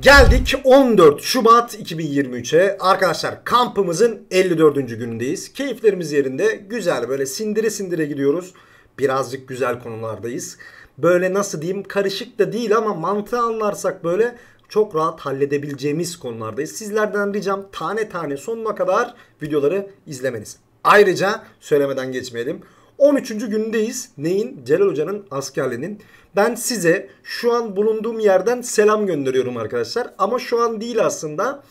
Geldik 14 Şubat 2023'e. Arkadaşlar kampımızın 54. günündeyiz. Keyiflerimiz yerinde. Güzel böyle sindire sindire gidiyoruz. Birazcık güzel konulardayız. Böyle nasıl diyeyim karışık da değil ama mantığı anlarsak böyle çok rahat halledebileceğimiz konulardayız. Sizlerden ricam tane tane sonuna kadar videoları izlemeniz. Ayrıca söylemeden geçmeyelim. 13. gündeyiz. Neyin? Celal Hoca'nın askerliğinin. Ben size şu an bulunduğum yerden selam gönderiyorum arkadaşlar. Ama şu an değil aslında.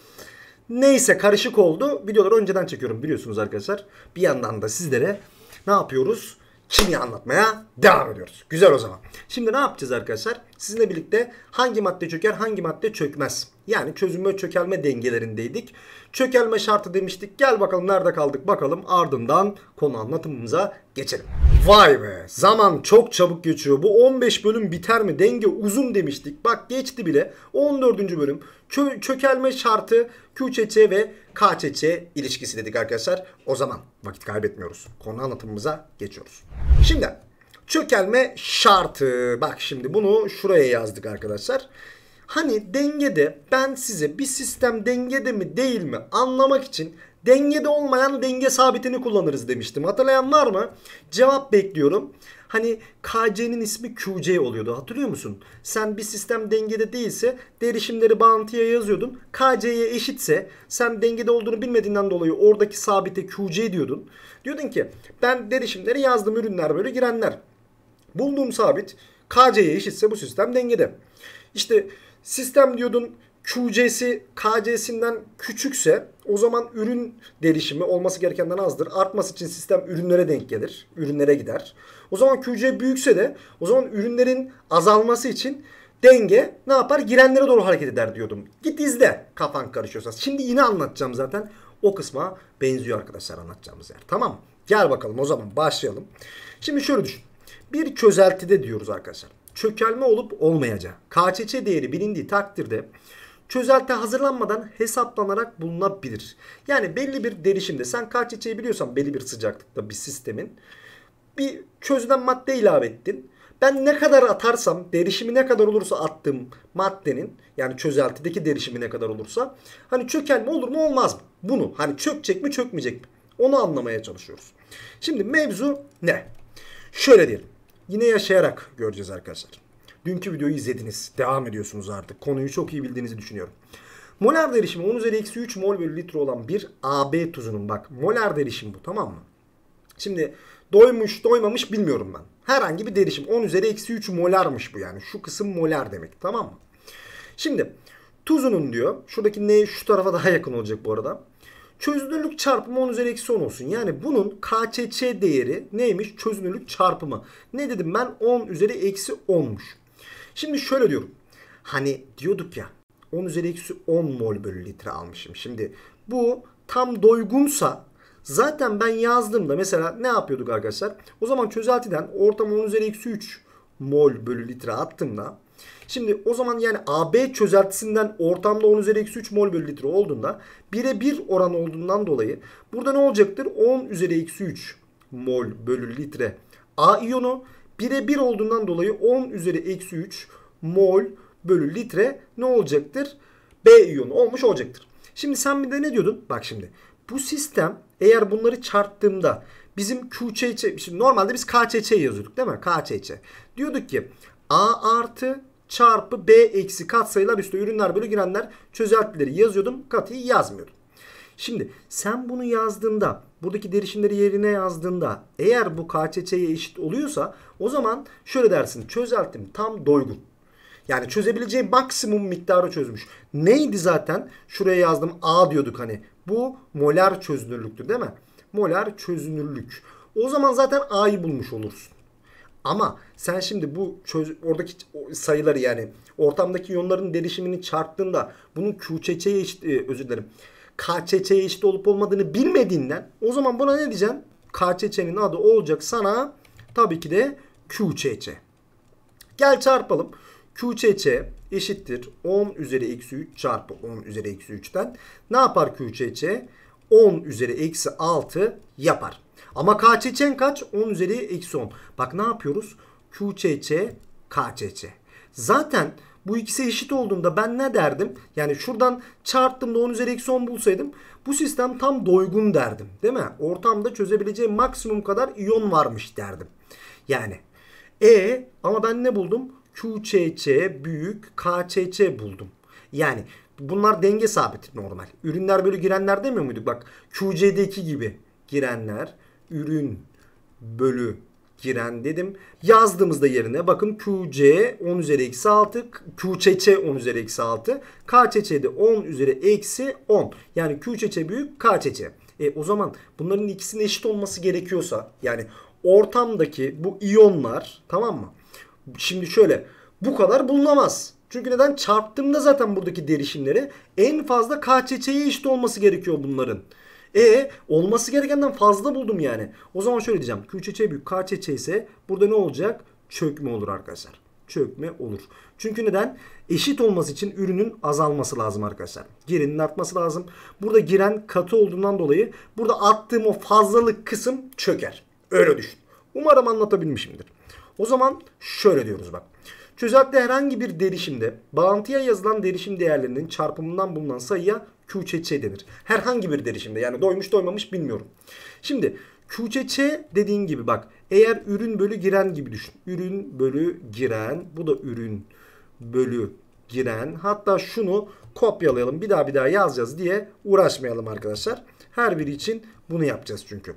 Neyse karışık oldu. Videoları önceden çekiyorum biliyorsunuz arkadaşlar. Bir yandan da sizlere ne yapıyoruz? Kimya anlatmaya devam ediyoruz. Güzel o zaman. Şimdi ne yapacağız arkadaşlar? Sizinle birlikte hangi madde çöker hangi madde çökmez yani çözünme çökelme dengelerindeydik. Çökelme şartı demiştik. Gel bakalım nerede kaldık bakalım. Ardından konu anlatımımıza geçelim. Vay be zaman çok çabuk geçiyor. Bu 15 bölüm biter mi? Denge uzun demiştik. Bak geçti bile. 14. bölüm çö çökelme şartı QÇÇ ve KÇÇ ilişkisi dedik arkadaşlar. O zaman vakit kaybetmiyoruz. Konu anlatımımıza geçiyoruz. Şimdi çökelme şartı. Bak şimdi bunu şuraya yazdık arkadaşlar. Arkadaşlar Hani dengede ben size bir sistem dengede mi değil mi anlamak için dengede olmayan denge sabitini kullanırız demiştim. Hatırlayan var mı? Cevap bekliyorum. Hani KC'nin ismi QC oluyordu hatırlıyor musun? Sen bir sistem dengede değilse derişimleri bağıntıya yazıyordun. KC'ye eşitse sen dengede olduğunu bilmediğinden dolayı oradaki sabite QC diyordun. Diyordun ki ben derişimleri yazdım ürünler böyle girenler. Bulduğum sabit KC'ye eşitse bu sistem dengede. İşte Sistem diyordun QC'si KC'sinden küçükse o zaman ürün derişimi olması gerekenden azdır. Artması için sistem ürünlere denk gelir. Ürünlere gider. O zaman QC büyükse de o zaman ürünlerin azalması için denge ne yapar? Girenlere doğru hareket eder diyordum. Git izle kafan karışıyorsa. Şimdi yine anlatacağım zaten. O kısma benziyor arkadaşlar anlatacağımız yer. Tamam Gel bakalım o zaman başlayalım. Şimdi şöyle düşün. Bir çözeltide diyoruz arkadaşlar çökelme olup olmayacağı. KÇÇ değeri bilindiği takdirde çözelti hazırlanmadan hesaplanarak bulunabilir. Yani belli bir derişimde sen KÇÇ'yi biliyorsan belli bir sıcaklıkta bir sistemin bir çözülen madde ilave ettin. Ben ne kadar atarsam derişimi ne kadar olursa attığım maddenin yani çözeltideki derişimi ne kadar olursa hani çökelme olur mu olmaz mı? Bunu hani çökecek mi çökmeyecek mi? Onu anlamaya çalışıyoruz. Şimdi mevzu ne? Şöyle diyelim yine yaşayarak göreceğiz arkadaşlar. Dünkü videoyu izlediniz. Devam ediyorsunuz artık. Konuyu çok iyi bildiğinizi düşünüyorum. Molar derişimi 10 üzeri eksi 3 mol bölü litre olan bir AB tuzunun bak molar derişim bu tamam mı? Şimdi doymuş doymamış bilmiyorum ben. Herhangi bir derişim 10 üzeri eksi 3 molarmış bu yani. Şu kısım molar demek tamam mı? Şimdi tuzunun diyor şuradaki ne şu tarafa daha yakın olacak bu arada. Çözünürlük çarpımı 10 üzeri eksi 10 olsun. Yani bunun KÇÇ değeri neymiş? Çözünürlük çarpımı. Ne dedim ben? 10 üzeri eksi 10'muş. Şimdi şöyle diyorum. Hani diyorduk ya 10 üzeri eksi 10 mol bölü litre almışım. Şimdi bu tam doygunsa zaten ben yazdığımda mesela ne yapıyorduk arkadaşlar? O zaman çözeltiden ortam 10 üzeri eksi 3 mol bölü litre attığımda Şimdi o zaman yani AB çözeltisinden ortamda 10 üzeri eksi 3 mol bölü litre olduğunda 1'e 1 oran olduğundan dolayı burada ne olacaktır? 10 üzeri eksi 3 mol bölü litre A iyonu 1'e 1 olduğundan dolayı 10 üzeri eksi 3 mol bölü litre ne olacaktır? B iyonu olmuş olacaktır. Şimdi sen bir de ne diyordun? Bak şimdi bu sistem eğer bunları çarptığımda bizim QÇÇ normalde biz KÇÇ yazıyorduk değil mi? KÇÇ. Diyorduk ki A artı çarpı b eksi katsayılar üstü ürünler bölü girenler çözeltileri yazıyordum. Katıyı yazmıyordum. Şimdi sen bunu yazdığında buradaki derişimleri yerine yazdığında eğer bu KÇÇ'ye eşit oluyorsa o zaman şöyle dersin çözeltim tam doygun. Yani çözebileceği maksimum miktarı çözmüş. Neydi zaten? Şuraya yazdım A diyorduk hani. Bu molar çözünürlüktür değil mi? Molar çözünürlük. O zaman zaten A'yı bulmuş olursun. Ama sen şimdi bu çöz, oradaki sayıları yani ortamdaki yonların derişimini çarptığında bunun QÇÇ'ye eşit e, özür dilerim. KÇÇ'ye eşit olup olmadığını bilmediğinden o zaman buna ne diyeceğim? KÇÇ'nin adı olacak sana tabii ki de QÇÇ. Gel çarpalım. QÇÇ eşittir 10 üzeri eksi 3 çarpı 10 üzeri eksi 3'ten. Ne yapar QÇÇ? 10 üzeri eksi 6 yapar. Ama KÇÇ'nin kaç? 10 üzeri eksi 10. Bak ne yapıyoruz? QÇÇ, KÇÇ. Zaten bu ikisi eşit olduğunda ben ne derdim? Yani şuradan çarptım da 10 üzeri eksi 10 bulsaydım bu sistem tam doygun derdim. Değil mi? Ortamda çözebileceği maksimum kadar iyon varmış derdim. Yani E ama ben ne buldum? QÇÇ büyük KÇÇ buldum. Yani bunlar denge sabit normal. Ürünler böyle girenler demiyor muyduk? Bak QC'deki gibi girenler ürün bölü giren dedim. Yazdığımızda yerine bakın QC 10 üzeri eksi 6, QÇÇ 10 üzeri eksi 6, KÇÇ'de 10 üzeri eksi 10. Yani QÇÇ büyük Kcc. E, o zaman bunların ikisinin eşit olması gerekiyorsa yani ortamdaki bu iyonlar tamam mı? Şimdi şöyle bu kadar bulunamaz. Çünkü neden? Çarptığımda zaten buradaki derişimleri en fazla Kcc'ye eşit olması gerekiyor bunların. E olması gerekenden fazla buldum yani. O zaman şöyle diyeceğim. Q çeçeği büyük K çeçeği ise burada ne olacak? Çökme olur arkadaşlar. Çökme olur. Çünkü neden? Eşit olması için ürünün azalması lazım arkadaşlar. Girinin artması lazım. Burada giren katı olduğundan dolayı burada attığım o fazlalık kısım çöker. Öyle düşün. Umarım anlatabilmişimdir. O zaman şöyle diyoruz bak. Çözeltide herhangi bir derişimde bağıntıya yazılan derişim değerlerinin çarpımından bulunan sayıya QÇÇ denir. Herhangi bir şimdi, yani doymuş doymamış bilmiyorum. Şimdi QÇÇ dediğin gibi bak eğer ürün bölü giren gibi düşün. Ürün bölü giren bu da ürün bölü giren hatta şunu kopyalayalım bir daha bir daha yazacağız diye uğraşmayalım arkadaşlar. Her biri için bunu yapacağız çünkü.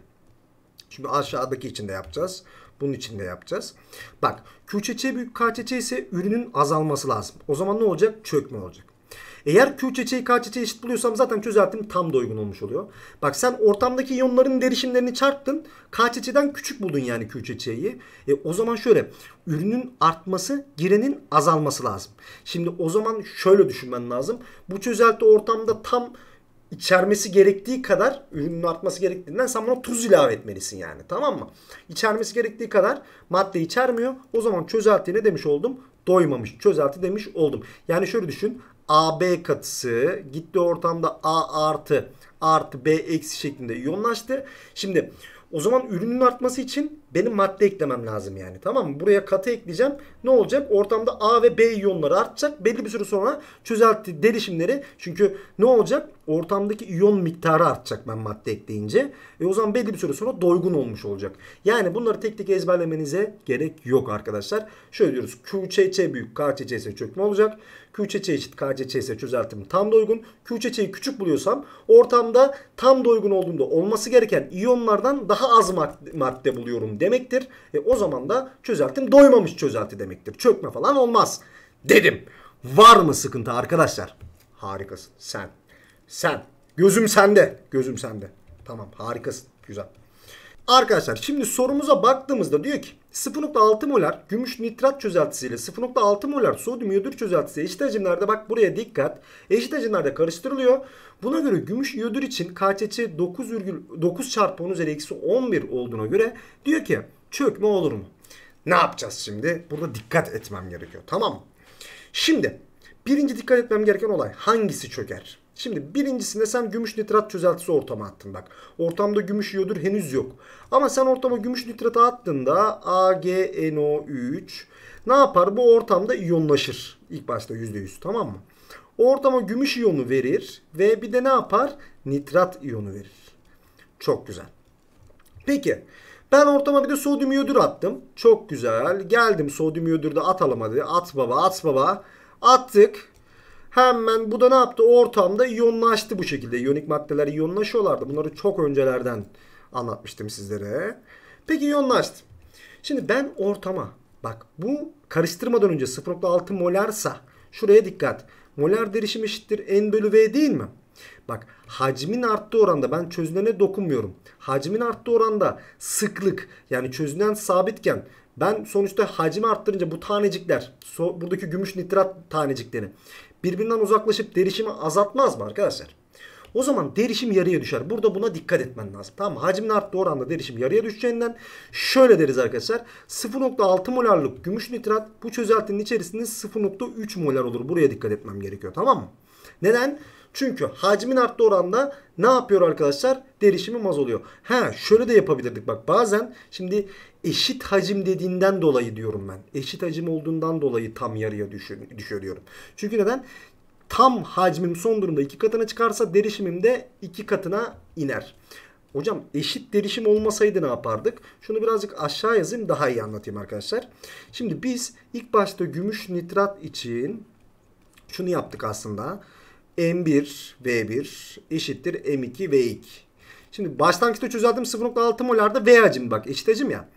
Şimdi aşağıdaki için de yapacağız. Bunun için de yapacağız. Bak QÇÇ büyük KÇÇ ise ürünün azalması lazım. O zaman ne olacak? Çökme olacak. Eğer Q çeçeği K çeçeği eşit buluyorsam zaten çözeltim tam da uygun olmuş oluyor. Bak sen ortamdaki iyonların derişimlerini çarptın. K çeçeden küçük buldun yani Q çeçeği. E, o zaman şöyle ürünün artması girenin azalması lazım. Şimdi o zaman şöyle düşünmen lazım. Bu çözelti ortamda tam içermesi gerektiği kadar ürünün artması gerektiğinden sen buna tuz ilave etmelisin yani tamam mı? İçermesi gerektiği kadar madde içermiyor. O zaman çözeltiye ne demiş oldum? Doymamış çözelti demiş oldum. Yani şöyle düşün AB katısı gitti ortamda A artı artı B eksi şeklinde iyonlaştı. Şimdi o zaman ürünün artması için benim madde eklemem lazım yani. Tamam mı? Buraya katı ekleyeceğim. Ne olacak? Ortamda A ve B iyonları artacak. Belli bir süre sonra çözelti derişimleri. Çünkü ne olacak? Ortamdaki iyon miktarı artacak ben madde ekleyince. E o zaman belli bir süre sonra doygun olmuş olacak. Yani bunları tek tek ezberlemenize gerek yok arkadaşlar. Şöyle diyoruz. QÇÇ büyük. ise çökme olacak. QÇÇ eşit KCÇ ise çözeltim tam da uygun. QÇÇ'yi küçük buluyorsam ortamda tam da uygun olduğunda olması gereken iyonlardan daha az madde, buluyorum demektir. E, o zaman da çözeltim doymamış çözelti demektir. Çökme falan olmaz dedim. Var mı sıkıntı arkadaşlar? Harikasın sen. Sen. Gözüm sende. Gözüm sende. Tamam harikasın. Güzel. Arkadaşlar şimdi sorumuza baktığımızda diyor ki 0.6 molar gümüş nitrat çözeltisiyle 0.6 molar sodyum iyodür çözeltisi eşit hacimlerde bak buraya dikkat eşit hacimlerde karıştırılıyor. Buna göre gümüş iyodür için KÇC 9, 9 çarpı 10 üzeri eksi 11 olduğuna göre diyor ki çökme olur mu? Ne yapacağız şimdi? Burada dikkat etmem gerekiyor tamam mı? Şimdi birinci dikkat etmem gereken olay hangisi çöker? Şimdi birincisinde sen gümüş nitrat çözeltisi ortama attın bak. Ortamda gümüş iyodur henüz yok. Ama sen ortama gümüş nitratı attığında AgNO3 ne yapar? Bu ortamda iyonlaşır. İlk başta %100 tamam mı? ortama gümüş iyonu verir ve bir de ne yapar? Nitrat iyonu verir. Çok güzel. Peki ben ortama bir de sodyum iyodür attım. Çok güzel. Geldim sodyum iyodür de atalım hadi. At baba at baba. Attık. Hemen bu da ne yaptı? ortamda iyonlaştı bu şekilde. İyonik maddeler iyonlaşıyorlardı. Bunları çok öncelerden anlatmıştım sizlere. Peki iyonlaştı. Şimdi ben ortama bak bu karıştırmadan önce 0.6 molarsa şuraya dikkat. Molar derişim eşittir n bölü v değil mi? Bak hacmin arttığı oranda ben çözünene dokunmuyorum. Hacmin arttığı oranda sıklık yani çözünen sabitken ben sonuçta hacmi arttırınca bu tanecikler buradaki gümüş nitrat tanecikleri birbirinden uzaklaşıp derişimi azaltmaz mı arkadaşlar? O zaman derişim yarıya düşer. Burada buna dikkat etmen lazım. Tamam mı? Hacmin arttığı oranda derişim yarıya düşeceğinden şöyle deriz arkadaşlar. 0.6 molarlık gümüş nitrat bu çözeltinin içerisinde 0.3 molar olur. Buraya dikkat etmem gerekiyor. Tamam mı? Neden? Çünkü hacmin arttığı oranda ne yapıyor arkadaşlar? Derişimi az oluyor. Ha şöyle de yapabilirdik bak bazen şimdi eşit hacim dediğinden dolayı diyorum ben. Eşit hacim olduğundan dolayı tam yarıya düşüyor diyorum. Çünkü neden? Tam hacmim son durumda iki katına çıkarsa derişimim de iki katına iner. Hocam eşit derişim olmasaydı ne yapardık? Şunu birazcık aşağı yazayım daha iyi anlatayım arkadaşlar. Şimdi biz ilk başta gümüş nitrat için şunu yaptık aslında. M1 V1 eşittir M2 V2. Şimdi başlangıçta çözeldim 0.6 molarda V hacim bak eşit hacim ya.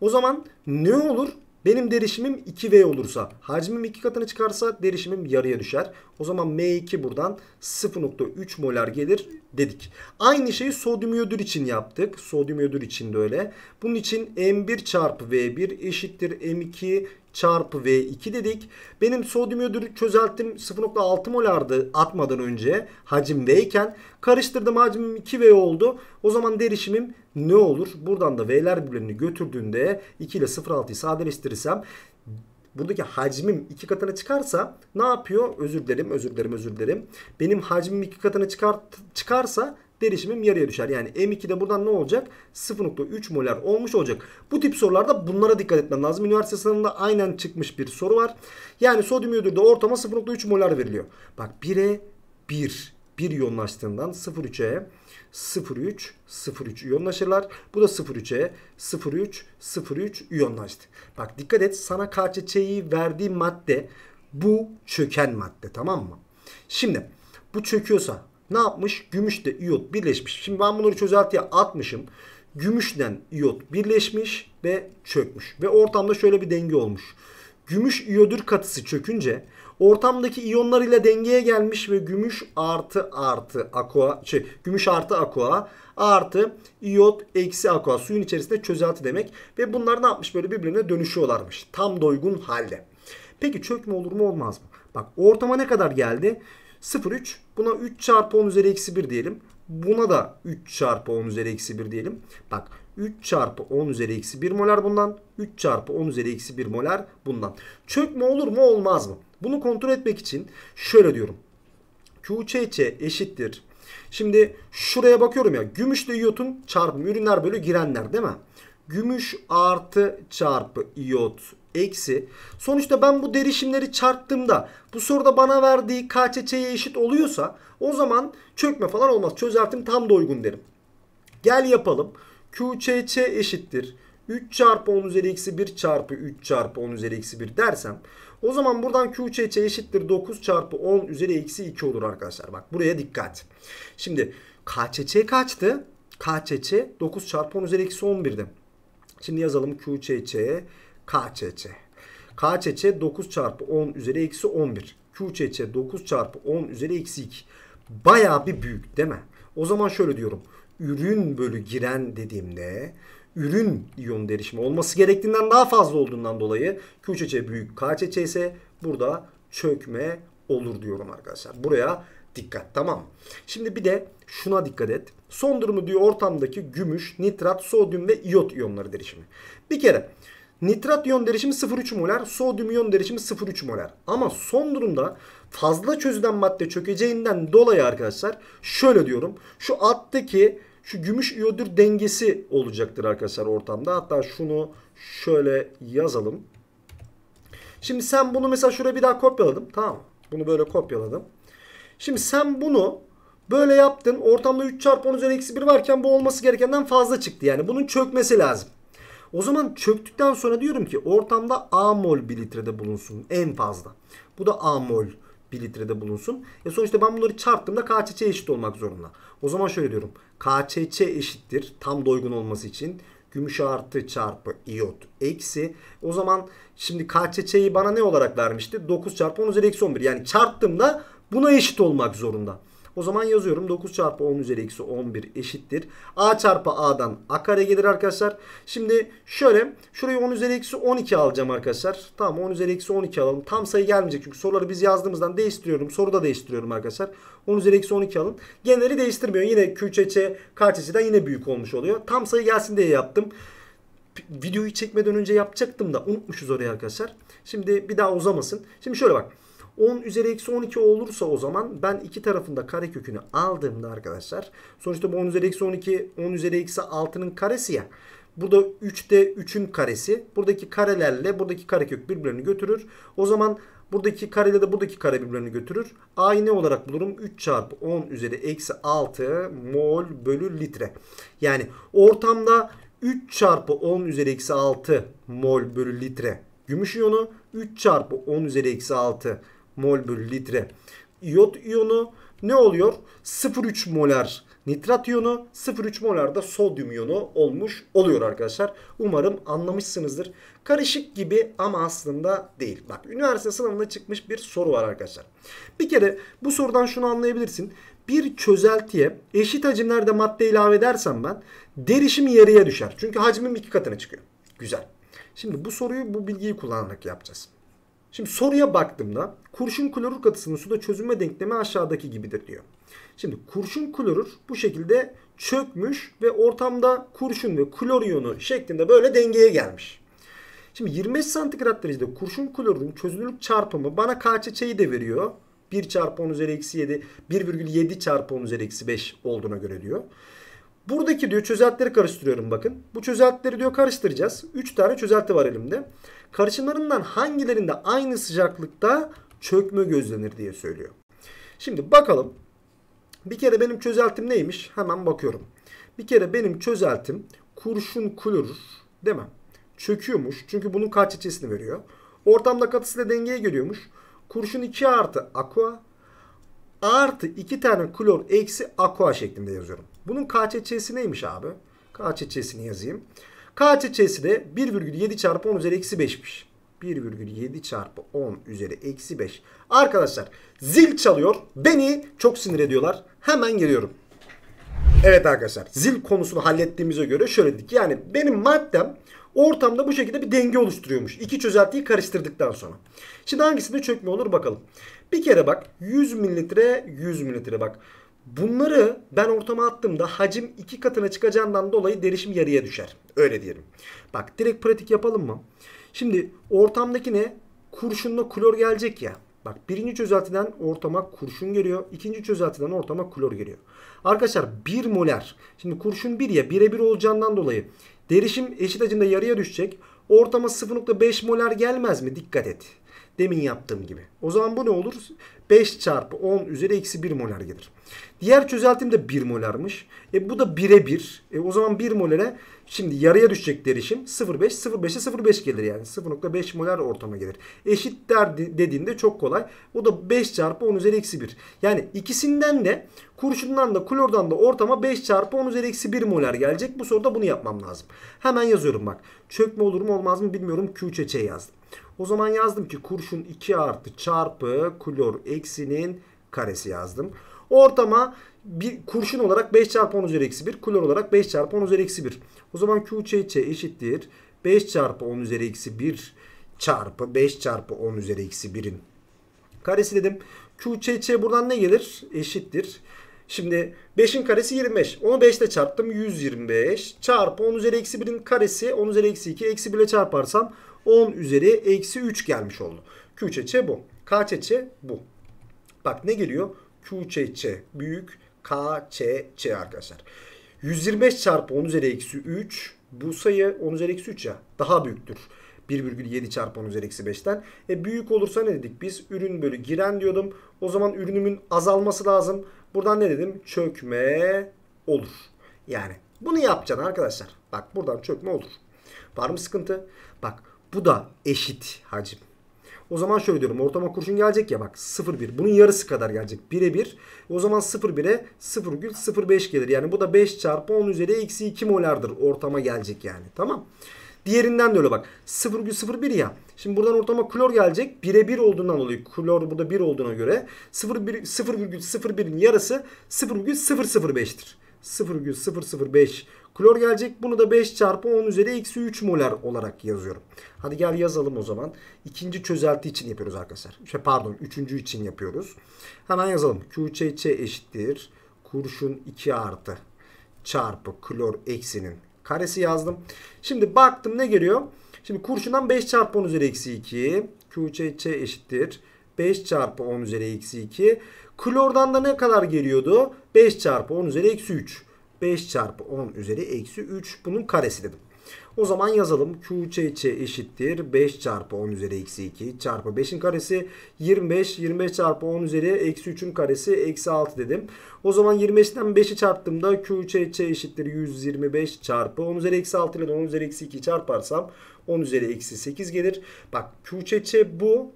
O zaman ne olur? Benim derişimim 2V olursa, hacmim 2 katını çıkarsa derişimim yarıya düşer. O zaman M2 buradan 0.3 molar gelir dedik. Aynı şeyi sodyum iyodür için yaptık. Sodyum iyodür için de öyle. Bunun için M1 çarpı V1 eşittir M2 çarpı V2 dedik. Benim sodyum iyodürü çözelttim 0.6 molardı atmadan önce hacim V iken karıştırdım hacimim 2V oldu. O zaman derişimim ne olur? Buradan da V'ler birbirini götürdüğünde 2 ile 0.6'yı sadeleştirirsem buradaki hacmim iki katına çıkarsa ne yapıyor? Özür dilerim, özür dilerim, özür dilerim. Benim hacmim iki katına çıkar, çıkarsa derişimim yarıya düşer. Yani M2'de buradan ne olacak? 0.3 molar olmuş olacak. Bu tip sorularda bunlara dikkat etmen lazım. Üniversite sınavında aynen çıkmış bir soru var. Yani sodyum iyodürde ortama 0.3 molar veriliyor. Bak 1'e 1. 1 yoğunlaştığından 03'e 03 03 iyonlaşırlar. Bu da 03'e 03 03 yoğunlaştı. Bak dikkat et sana karşı çeyi verdiği madde bu çöken madde tamam mı? Şimdi bu çöküyorsa ne yapmış? Gümüşle iot birleşmiş. Şimdi ben bunları çözeltiye atmışım. Gümüşle iot birleşmiş ve çökmüş. Ve ortamda şöyle bir denge olmuş. Gümüş iodür katısı çökünce Ortamdaki iyonlar ile dengeye gelmiş ve gümüş artı artı aqua şey, gümüş artı aqua artı iot eksi aqua suyun içerisinde çözelti demek. Ve bunlar ne yapmış böyle birbirine dönüşüyorlarmış. Tam doygun halde. Peki çökme olur mu olmaz mı? Bak ortama ne kadar geldi? 0,3. Buna 3 çarpı 10 üzeri eksi 1 diyelim. Buna da 3 çarpı 10 üzeri eksi 1 diyelim. Bak 3 çarpı 10 üzeri eksi 1 molar bundan. 3 çarpı 10 üzeri eksi 1 molar bundan. Çökme olur mu olmaz mı? Bunu kontrol etmek için şöyle diyorum. QÇÇ eşittir. Şimdi şuraya bakıyorum ya. Gümüşle iyotun çarpımı ürünler bölü girenler değil mi? Gümüş artı çarpı iyot eksi. Sonuçta ben bu derişimleri çarptığımda bu soruda bana verdiği KÇÇ'ye eşit oluyorsa o zaman çökme falan olmaz. Çözeltim tam da uygun derim. Gel yapalım. QCC eşittir. 3 çarpı 10 üzeri eksi 1 çarpı 3 çarpı 10 üzeri eksi 1 dersem o zaman buradan QCC eşittir 9 çarpı 10 üzeri eksi 2 olur arkadaşlar. Bak buraya dikkat. Şimdi KÇC kaçtı? KÇC 9 çarpı 10 üzeri eksi 11'di. Şimdi yazalım QÇC'ye KÇC. KÇC 9 çarpı 10 üzeri eksi 11. QÇC 9 çarpı 10 üzeri eksi 2. Baya bir büyük değil mi? O zaman şöyle diyorum ürün bölü giren dediğimde ürün iyon derişimi olması gerektiğinden daha fazla olduğundan dolayı QÇÇ büyük KÇÇ ise burada çökme olur diyorum arkadaşlar. Buraya dikkat tamam. Şimdi bir de şuna dikkat et. Son durumu diyor ortamdaki gümüş, nitrat, sodyum ve iot iyonları derişimi. Bir kere nitrat iyon derişimi 0,3 molar, sodyum iyon derişimi 0,3 molar. Ama son durumda fazla çözülen madde çökeceğinden dolayı arkadaşlar şöyle diyorum. Şu alttaki şu gümüş iodür dengesi olacaktır arkadaşlar ortamda. Hatta şunu şöyle yazalım. Şimdi sen bunu mesela şuraya bir daha kopyaladım. Tamam Bunu böyle kopyaladım. Şimdi sen bunu böyle yaptın. Ortamda 3 çarpı 10 üzeri eksi 1 varken bu olması gerekenden fazla çıktı. Yani bunun çökmesi lazım. O zaman çöktükten sonra diyorum ki ortamda A mol bir litrede bulunsun en fazla. Bu da A mol bir litrede bulunsun. E sonuçta ben bunları çarptığımda çiçeğe eşit olmak zorunda. O zaman şöyle diyorum. KÇÇ eşittir tam doygun olması için gümüş artı çarpı iot eksi. O zaman şimdi KÇÇ'yi bana ne olarak vermişti? 9 çarpı 10 üzeri eksi 11. Yani çarptığımda buna eşit olmak zorunda. O zaman yazıyorum 9 çarpı 10 üzeri eksi 11 eşittir. A çarpı A'dan A kare gelir arkadaşlar. Şimdi şöyle şurayı 10 üzeri eksi 12 alacağım arkadaşlar. Tamam 10 üzeri eksi 12 alalım. Tam sayı gelmeyecek çünkü soruları biz yazdığımızdan değiştiriyorum. Soruda değiştiriyorum arkadaşlar. 10 üzeri eksi 12 alın. Geneli değiştirmiyor. Yine Qçç kartesiden yine büyük olmuş oluyor. Tam sayı gelsin diye yaptım videoyu çekmeden önce yapacaktım da unutmuşuz oraya arkadaşlar. Şimdi bir daha uzamasın. Şimdi şöyle bak. 10 üzeri eksi 12 olursa o zaman ben iki tarafında kare kökünü aldığımda arkadaşlar. Sonuçta bu 10 üzeri eksi 12 10 üzeri eksi 6'nın karesi ya. Burada 3'te 3'ün karesi. Buradaki karelerle buradaki karekök birbirlerini götürür. O zaman buradaki kareyle de buradaki kare birbirlerini götürür. A'yı ne olarak bulurum? 3 çarpı 10 üzeri eksi 6 mol bölü litre. Yani ortamda 3 çarpı 10 üzeri eksi 6 mol bölü litre gümüş iyonu 3 çarpı 10 üzeri eksi 6 mol bölü litre. İyot iyonu ne oluyor? 0,3 molar nitrat iyonu, 0,3 molar da sodyum iyonu olmuş oluyor arkadaşlar. Umarım anlamışsınızdır. Karışık gibi ama aslında değil. Bak üniversite sınavında çıkmış bir soru var arkadaşlar. Bir kere bu sorudan şunu anlayabilirsin. Bir çözeltiye eşit hacimlerde madde ilave edersem ben derişim yarıya düşer. Çünkü hacmim iki katına çıkıyor. Güzel. Şimdi bu soruyu bu bilgiyi kullanarak yapacağız. Şimdi soruya baktığımda kurşun klorür katısının suda çözünme denklemi aşağıdaki gibidir diyor. Şimdi kurşun klorür bu şekilde çökmüş ve ortamda kurşun ve klor iyonu şeklinde böyle dengeye gelmiş. Şimdi 25 santigrat derecede kurşun klorürün çözünürlük çarpımı bana KÇÇ'yi de veriyor. 1 çarpı 10 üzeri eksi 7, 1,7 çarpı 10 üzeri eksi 5 olduğuna göre diyor. Buradaki diyor çözeltileri karıştırıyorum bakın. Bu çözeltileri diyor karıştıracağız. 3 tane çözelti var elimde. Karışımlarından hangilerinde aynı sıcaklıkta çökme gözlenir diye söylüyor. Şimdi bakalım. Bir kere benim çözeltim neymiş? Hemen bakıyorum. Bir kere benim çözeltim kurşun klorür değil mi? Çöküyormuş. Çünkü bunun kaç içesini veriyor. Ortamda katısıyla dengeye geliyormuş. Kurşun 2 artı aqua artı 2 tane klor eksi aqua şeklinde yazıyorum. Bunun KÇÇ'si neymiş abi? KÇÇ'sini yazayım. KÇÇ'si de 1,7 çarpı 10 üzeri eksi 5'miş. 1,7 çarpı 10 üzeri eksi 5. Arkadaşlar zil çalıyor. Beni çok sinir ediyorlar. Hemen geliyorum. Evet arkadaşlar zil konusunu hallettiğimize göre şöyle dedik. Yani benim maddem ortamda bu şekilde bir denge oluşturuyormuş. İki çözeltiyi karıştırdıktan sonra. Şimdi hangisinde çökme olur bakalım. Bir kere bak 100 mililitre 100 mililitre bak. Bunları ben ortama attığımda hacim iki katına çıkacağından dolayı derişim yarıya düşer. Öyle diyelim. Bak direkt pratik yapalım mı? Şimdi ortamdaki ne? Kurşunla klor gelecek ya. Bak birinci çözeltiden ortama kurşun geliyor. ikinci çözeltiden ortama klor geliyor. Arkadaşlar 1 molar. Şimdi kurşun 1 ya 1'e 1 olacağından dolayı derişim eşit hacimde yarıya düşecek. Ortama 0.5 molar gelmez mi? Dikkat et. Demin yaptığım gibi. O zaman bu ne olur? 5 çarpı 10 üzeri eksi 1 molar gelir. Diğer çözeltim de 1 molarmış. E bu da 1'e 1. E o zaman 1 molere şimdi yarıya düşecek derişim 0,5. 0,5'e 0,5 gelir yani. 0,5 molar ortama gelir. Eşitler dediğinde çok kolay. O da 5 çarpı 10 üzeri eksi 1. Yani ikisinden de kurşundan da klordan da ortama 5 çarpı 10 üzeri eksi 1 molar gelecek. Bu soruda bunu yapmam lazım. Hemen yazıyorum bak. Çökme olur mu olmaz mı bilmiyorum. Q çeçe yazdım. O zaman yazdım ki kurşun 2 artı çarpı klor eksinin karesi yazdım. Ortama bir kurşun olarak 5 çarpı 10 üzeri eksi 1. Klor olarak 5 çarpı 10 üzeri eksi 1. O zaman QÇÇ eşittir. 5 çarpı 10 üzeri eksi 1 çarpı 5 çarpı 10 üzeri eksi 1'in karesi dedim. QÇÇ buradan ne gelir? Eşittir. Şimdi 5'in karesi 25. Onu 5 ile çarptım. 125 çarpı 10 üzeri eksi 1'in karesi 10 üzeri eksi 2. Eksi 1 ile çarparsam 10 üzeri eksi 3 gelmiş oldu. Küçeçe bu. Kaçeçe bu. Bak ne geliyor? Küçeçe büyük KÇC arkadaşlar. 125 çarpı 10 üzeri eksi 3 bu sayı 10 üzeri eksi 3 ya daha büyüktür. 1,7 çarpı 10 üzeri eksi 5'ten. E büyük olursa ne dedik biz? Ürün bölü giren diyordum. O zaman ürünümün azalması lazım. Buradan ne dedim? Çökme olur. Yani bunu yapacaksın arkadaşlar. Bak buradan çökme olur. Var mı sıkıntı? Bak bu da eşit hacim. O zaman şöyle diyorum. Ortama kurşun gelecek ya bak 0,1. Bunun yarısı kadar gelecek. 1'e 1. O zaman 0,1'e 0,05 gelir. Yani bu da 5 çarpı 10 üzeri eksi 2 molardır. Ortama gelecek yani. Tamam. Diğerinden de öyle bak. 0,01 ya. Şimdi buradan ortama klor gelecek. 1'e 1 olduğundan dolayı klor burada 1 olduğuna göre 0,01'in yarısı 0,005'tir. 0,005 klor gelecek. Bunu da 5 çarpı 10 üzeri eksi 3 molar olarak yazıyorum. Hadi gel yazalım o zaman. İkinci çözelti için yapıyoruz arkadaşlar. Şey pardon üçüncü için yapıyoruz. Hemen yazalım. QÇÇ eşittir. Kurşun 2 artı çarpı klor eksinin karesi yazdım. Şimdi baktım ne geliyor? Şimdi kurşundan 5 çarpı 10 üzeri eksi 2. QÇÇ eşittir. 5 çarpı 10 üzeri eksi 2. Klordan da ne kadar geliyordu? 5 çarpı 10 üzeri eksi 3. 5 çarpı 10 üzeri eksi 3 bunun karesi dedim. O zaman yazalım. QÇÇ eşittir 5 çarpı 10 üzeri eksi 2 çarpı 5'in karesi 25. 25 çarpı 10 üzeri eksi 3'ün karesi eksi 6 dedim. O zaman 25'ten 5'i çarptığımda QÇÇ eşittir 125 çarpı 10 üzeri eksi 6 ile 10 üzeri eksi 2 çarparsam 10 üzeri eksi 8 gelir. Bak QÇÇ bu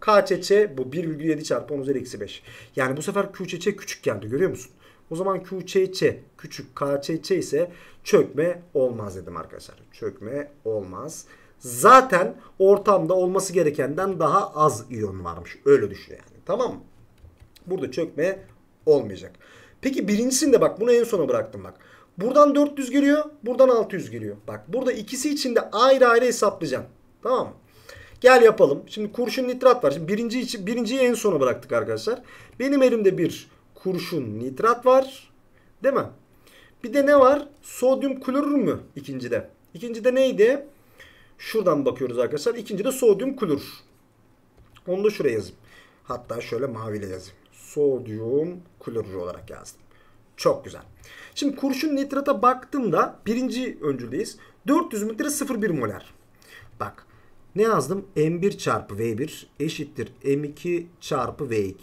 KÇÇ bu 1,7 çarpı 10 üzeri eksi 5. Yani bu sefer QÇÇ küçük geldi görüyor musun? O zaman QÇÇ küçük KÇÇ ise çökme olmaz dedim arkadaşlar. Çökme olmaz. Zaten ortamda olması gerekenden daha az iyon varmış. Öyle düşün yani. Tamam mı? Burada çökme olmayacak. Peki birincisinde bak bunu en sona bıraktım bak. Buradan 400 geliyor. Buradan 600 geliyor. Bak burada ikisi için de ayrı ayrı hesaplayacağım. Tamam mı? Gel yapalım. Şimdi kurşun nitrat var. Şimdi birinci için, birinciyi en sona bıraktık arkadaşlar. Benim elimde bir kurşun nitrat var. Değil mi? Bir de ne var? Sodyum klorür mü ikincide? İkincide neydi? Şuradan bakıyoruz arkadaşlar. İkincide sodyum klorür. Onu da şuraya yazayım. Hatta şöyle maviyle yazayım. Sodyum klorür olarak yazdım. Çok güzel. Şimdi kurşun nitrata baktığımda birinci öncüldeyiz. 400 mililitre 0,1 molar. Bak ne yazdım? M1 çarpı V1 eşittir M2 çarpı V2.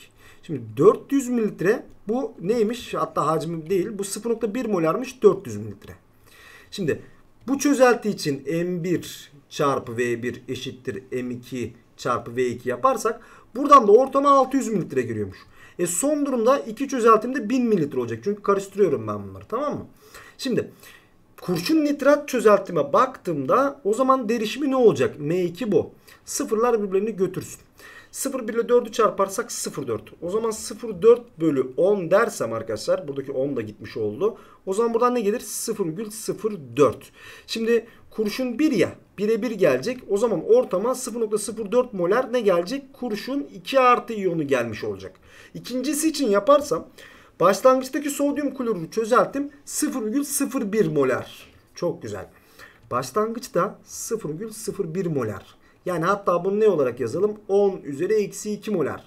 Şimdi 400 mililitre bu neymiş? Hatta hacmi değil. Bu 0.1 molarmış 400 mililitre. Şimdi bu çözelti için M1 çarpı V1 eşittir M2 çarpı V2 yaparsak buradan da ortama 600 mililitre giriyormuş. E son durumda iki çözeltimde 1000 mililitre olacak. Çünkü karıştırıyorum ben bunları tamam mı? Şimdi Kurşun nitrat çözeltime baktığımda o zaman derişimi ne olacak? M2 bu. Sıfırlar birbirini götürsün. 0 1 ile 4'ü çarparsak 0,4. O zaman 0,4 bölü 10 dersem arkadaşlar buradaki 10 da gitmiş oldu. O zaman buradan ne gelir? 0,04. Şimdi kurşun 1 ya 1'e 1 gelecek. O zaman ortama 0,04 molar ne gelecek? Kurşun 2 artı iyonu gelmiş olacak. İkincisi için yaparsam Başlangıçtaki sodyum klorunu çözelttim. 0,01 molar. Çok güzel. Başlangıçta 0,01 molar. Yani hatta bunu ne olarak yazalım? 10 üzeri eksi 2 molar.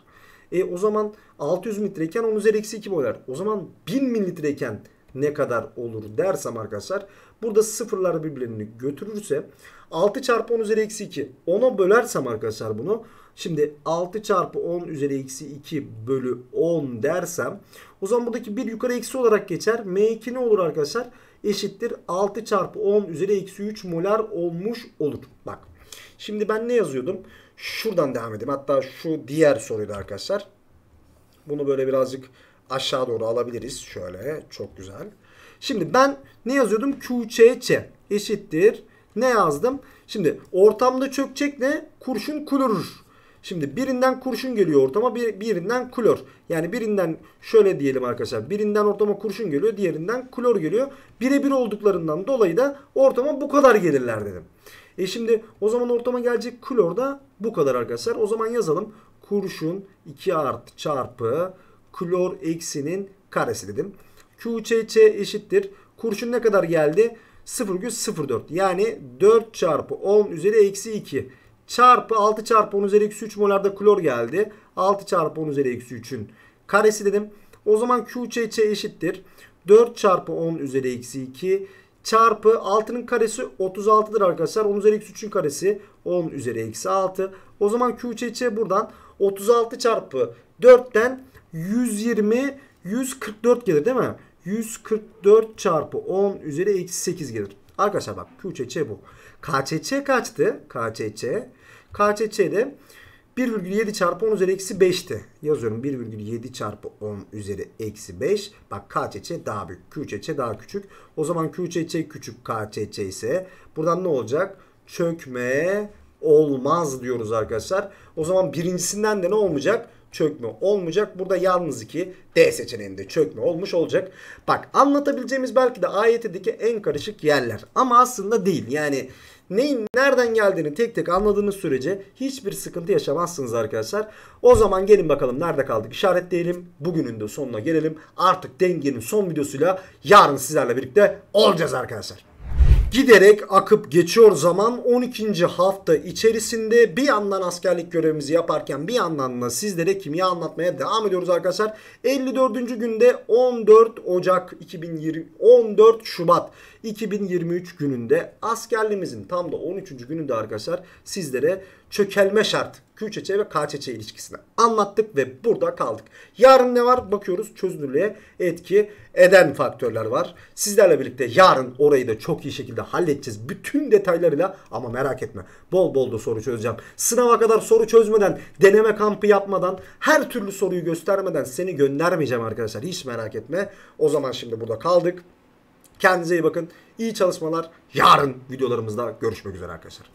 E o zaman 600 litreyken 10 üzeri eksi 2 molar. O zaman 1000 mililitreyken ne kadar olur dersem arkadaşlar burada sıfırlar birbirini götürürse 6 çarpı 10 üzeri eksi 2 10'a bölersem arkadaşlar bunu şimdi 6 çarpı 10 üzeri eksi 2 bölü 10 dersem o zaman buradaki bir yukarı eksi olarak geçer m2 ne olur arkadaşlar eşittir 6 çarpı 10 üzeri eksi 3 molar olmuş olur bak şimdi ben ne yazıyordum şuradan devam edeyim hatta şu diğer soruydu arkadaşlar bunu böyle birazcık aşağı doğru alabiliriz. Şöyle çok güzel. Şimdi ben ne yazıyordum? QÇÇ eşittir. Ne yazdım? Şimdi ortamda ne? kurşun kulurur. Şimdi birinden kurşun geliyor ortama bir, birinden klor. Yani birinden şöyle diyelim arkadaşlar. Birinden ortama kurşun geliyor diğerinden klor geliyor. Birebir olduklarından dolayı da ortama bu kadar gelirler dedim. E şimdi o zaman ortama gelecek klor da bu kadar arkadaşlar. O zaman yazalım. Kurşun 2 art çarpı klor eksinin karesi dedim. QCC eşittir. Kurşun ne kadar geldi? 0,04 yani 4 çarpı 10 üzeri eksi 2 çarpı 6 çarpı 10 üzeri eksi 3 molarda klor geldi. 6 çarpı 10 üzeri eksi 3'ün karesi dedim. O zaman QCC eşittir. 4 çarpı 10 üzeri eksi 2 çarpı 6'nın karesi 36'dır arkadaşlar. 10 üzeri eksi 3'ün karesi 10 üzeri eksi 6. O zaman QCC buradan 36 çarpı 4'ten 120 144 gelir değil mi? 144 çarpı 10 üzeri eksi 8 gelir. Arkadaşlar bak QÇÇ bu. KÇÇ kaçtı? KÇÇ. KÇÇ de 1,7 çarpı 10 üzeri eksi 5'ti. Yazıyorum 1,7 çarpı 10 üzeri eksi 5. Bak KÇÇ daha büyük. QÇÇ daha küçük. O zaman QÇÇ küçük KÇÇ ise buradan ne olacak? Çökme olmaz diyoruz arkadaşlar. O zaman birincisinden de ne olmayacak? çökme olmayacak. Burada yalnız iki D seçeneğinde çökme olmuş olacak. Bak anlatabileceğimiz belki de ayetedeki en karışık yerler. Ama aslında değil. Yani neyin nereden geldiğini tek tek anladığınız sürece hiçbir sıkıntı yaşamazsınız arkadaşlar. O zaman gelin bakalım nerede kaldık işaretleyelim. Bugünün de sonuna gelelim. Artık dengenin son videosuyla yarın sizlerle birlikte olacağız arkadaşlar giderek akıp geçiyor zaman 12. hafta içerisinde bir yandan askerlik görevimizi yaparken bir yandan da sizlere kimya anlatmaya devam ediyoruz arkadaşlar. 54. günde 14 Ocak 2020 14 Şubat 2023 gününde askerliğimizin tam da 13. gününde arkadaşlar sizlere çökelme şart QÇÇ ve KÇÇ ilişkisini anlattık ve burada kaldık. Yarın ne var? Bakıyoruz çözünürlüğe etki eden faktörler var. Sizlerle birlikte yarın orayı da çok iyi şekilde halledeceğiz. Bütün detaylarıyla ama merak etme. Bol bol da soru çözeceğim. Sınava kadar soru çözmeden, deneme kampı yapmadan, her türlü soruyu göstermeden seni göndermeyeceğim arkadaşlar. Hiç merak etme. O zaman şimdi burada kaldık. Kendinize iyi bakın. İyi çalışmalar. Yarın videolarımızda görüşmek üzere arkadaşlar.